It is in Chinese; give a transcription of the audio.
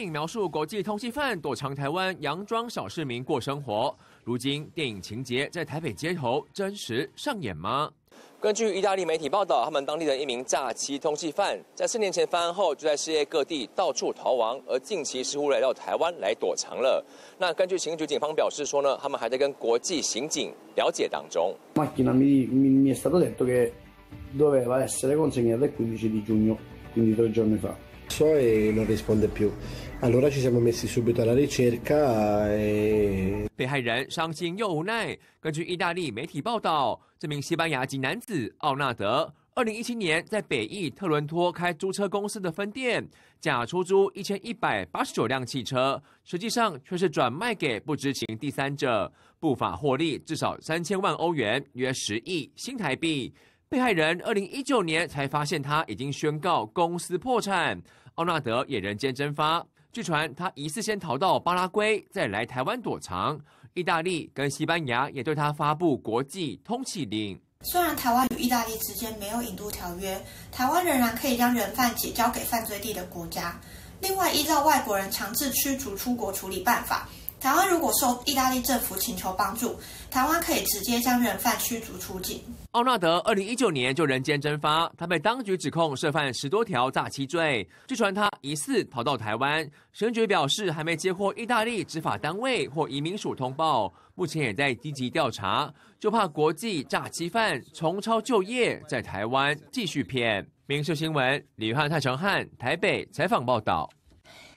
电影描述国际通缉犯躲藏台湾，佯装小市民过生活。如今电影情节在台北街头真实上演吗？根据意大利媒体报道，他们当地的一名假期通缉犯在四年前翻案后，就在世界各地到处逃亡，而近期似乎来到台湾来躲藏了。那根据警局警方表示说呢，他们还在跟国际刑警了解当中。被害人伤心又无奈。根据意大利媒体报道，这名西班牙籍男子奥纳德，二零一七年在北翼特伦托开租车公司的分店，假出租一千一百八十九辆汽车，实际上却是转卖给不知情第三者，不法获利至少三千万欧元，约十亿新台币。被害人二零一九年才发现他已经宣告公司破产，奥纳德也人间蒸发。据传他疑似先逃到巴拉圭，再来台湾躲藏。意大利跟西班牙也对他发布国际通缉令。虽然台湾与意大利之间没有引渡条约，台湾仍然可以将人犯解交给犯罪地的国家。另外，依照外国人强制驱逐出国处理办法。台湾如果受意大利政府请求帮助，台湾可以直接将人犯驱逐出境。奥纳德二零一九年就人间蒸发，他被当局指控涉犯十多条诈欺罪，据传他疑似逃到台湾。警局表示，还没接获意大利执法单位或移民署通报，目前也在积极调查，就怕国际诈欺犯重操旧业，在台湾继续骗。民事新闻，李汉太陈汉台北采访报道。